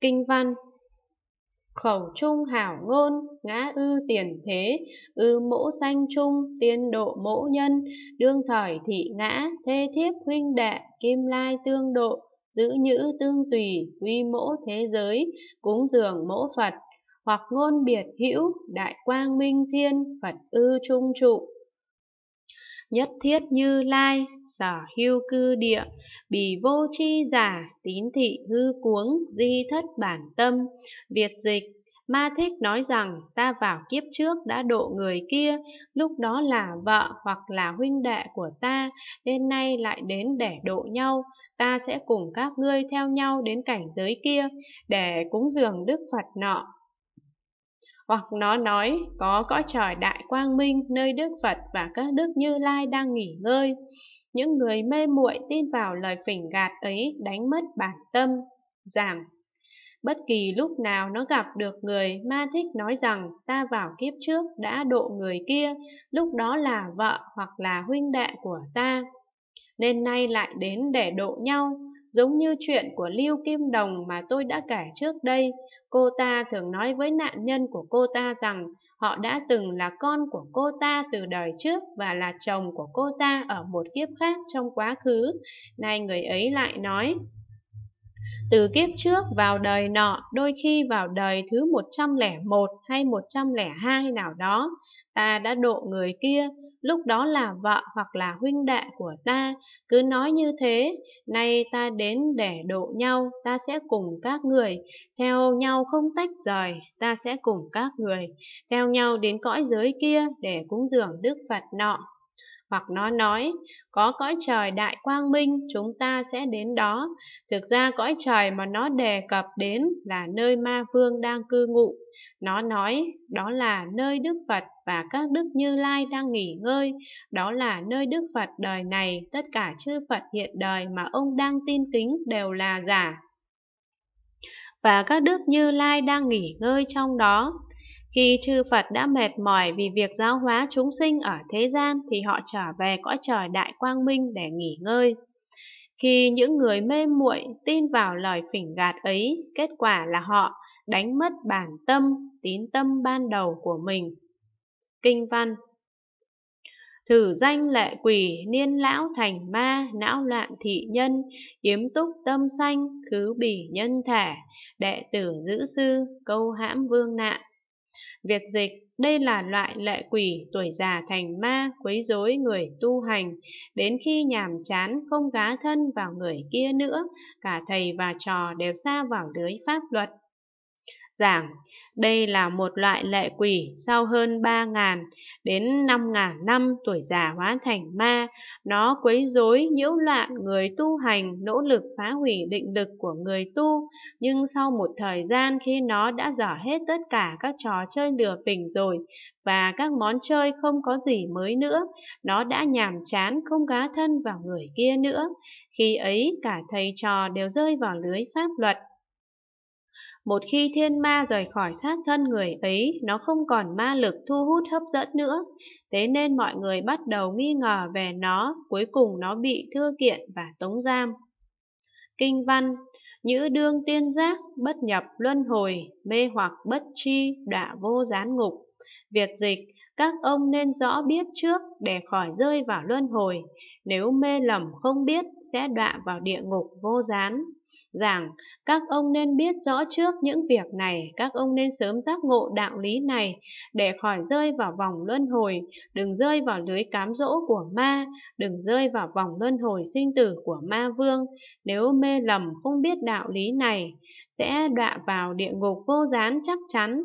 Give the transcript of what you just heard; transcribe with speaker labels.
Speaker 1: Kinh văn Khẩu trung hảo ngôn, ngã ư tiền thế, ư mỗ danh trung, tiên độ mỗ nhân, đương thỏi thị ngã, thê thiếp huynh đệ, kim lai tương độ, giữ nhữ tương tùy, quy mỗ thế giới, cúng dường mỗ Phật, hoặc ngôn biệt hữu, đại quang minh thiên, Phật ư trung trụ, nhất thiết như lai sở hưu cư địa bì vô chi giả tín thị hư cuống di thất bản tâm việt dịch Ma thích nói rằng ta vào kiếp trước đã độ người kia, lúc đó là vợ hoặc là huynh đệ của ta, nên nay lại đến để độ nhau, ta sẽ cùng các ngươi theo nhau đến cảnh giới kia, để cúng dường Đức Phật nọ hoặc nó nói có cõi trời đại quang minh nơi Đức Phật và các Đức Như Lai đang nghỉ ngơi. Những người mê muội tin vào lời phỉnh gạt ấy đánh mất bản tâm, giảm. Bất kỳ lúc nào nó gặp được người ma thích nói rằng ta vào kiếp trước đã độ người kia, lúc đó là vợ hoặc là huynh đệ của ta nên nay lại đến để độ nhau, giống như chuyện của Lưu Kim Đồng mà tôi đã kể trước đây. Cô ta thường nói với nạn nhân của cô ta rằng họ đã từng là con của cô ta từ đời trước và là chồng của cô ta ở một kiếp khác trong quá khứ. Nay người ấy lại nói, từ kiếp trước vào đời nọ, đôi khi vào đời thứ 101 hay 102 nào đó, ta đã độ người kia, lúc đó là vợ hoặc là huynh đệ của ta, cứ nói như thế, nay ta đến để độ nhau, ta sẽ cùng các người, theo nhau không tách rời, ta sẽ cùng các người, theo nhau đến cõi giới kia để cúng dường Đức Phật nọ hoặc nó nói có cõi trời đại quang minh chúng ta sẽ đến đó thực ra cõi trời mà nó đề cập đến là nơi ma vương đang cư ngụ nó nói đó là nơi đức phật và các đức như lai đang nghỉ ngơi đó là nơi đức phật đời này tất cả chư phật hiện đời mà ông đang tin kính đều là giả và các đức như lai đang nghỉ ngơi trong đó khi chư Phật đã mệt mỏi vì việc giáo hóa chúng sinh ở thế gian thì họ trở về cõi trời đại quang minh để nghỉ ngơi. Khi những người mê muội tin vào lời phỉnh gạt ấy, kết quả là họ đánh mất bản tâm, tín tâm ban đầu của mình. Kinh văn Thử danh lệ quỷ, niên lão thành ma, não loạn thị nhân, yếm túc tâm sanh, khứ bỉ nhân thể, đệ tử giữ sư, câu hãm vương nạn. Việc dịch, đây là loại lệ quỷ tuổi già thành ma quấy rối người tu hành, đến khi nhàm chán không gá thân vào người kia nữa, cả thầy và trò đều xa vào lưới pháp luật giảng đây là một loại lệ quỷ sau hơn 3.000 đến 5.000 năm tuổi già hóa thành ma. Nó quấy rối, nhiễu loạn người tu hành, nỗ lực phá hủy định lực của người tu. Nhưng sau một thời gian khi nó đã dở hết tất cả các trò chơi lừa phỉnh rồi và các món chơi không có gì mới nữa, nó đã nhàm chán không gá thân vào người kia nữa. Khi ấy cả thầy trò đều rơi vào lưới pháp luật. Một khi thiên ma rời khỏi xác thân người ấy, nó không còn ma lực thu hút hấp dẫn nữa. Thế nên mọi người bắt đầu nghi ngờ về nó, cuối cùng nó bị thư kiện và tống giam. Kinh văn Nhữ đương tiên giác, bất nhập luân hồi, mê hoặc bất chi, đọa vô gián ngục. Việc dịch, các ông nên rõ biết trước để khỏi rơi vào luân hồi, nếu mê lầm không biết sẽ đọa vào địa ngục vô gián. Rằng, các ông nên biết rõ trước những việc này, các ông nên sớm giác ngộ đạo lý này để khỏi rơi vào vòng luân hồi, đừng rơi vào lưới cám dỗ của ma, đừng rơi vào vòng luân hồi sinh tử của ma vương. Nếu mê lầm không biết đạo lý này, sẽ đọa vào địa ngục vô gián chắc chắn.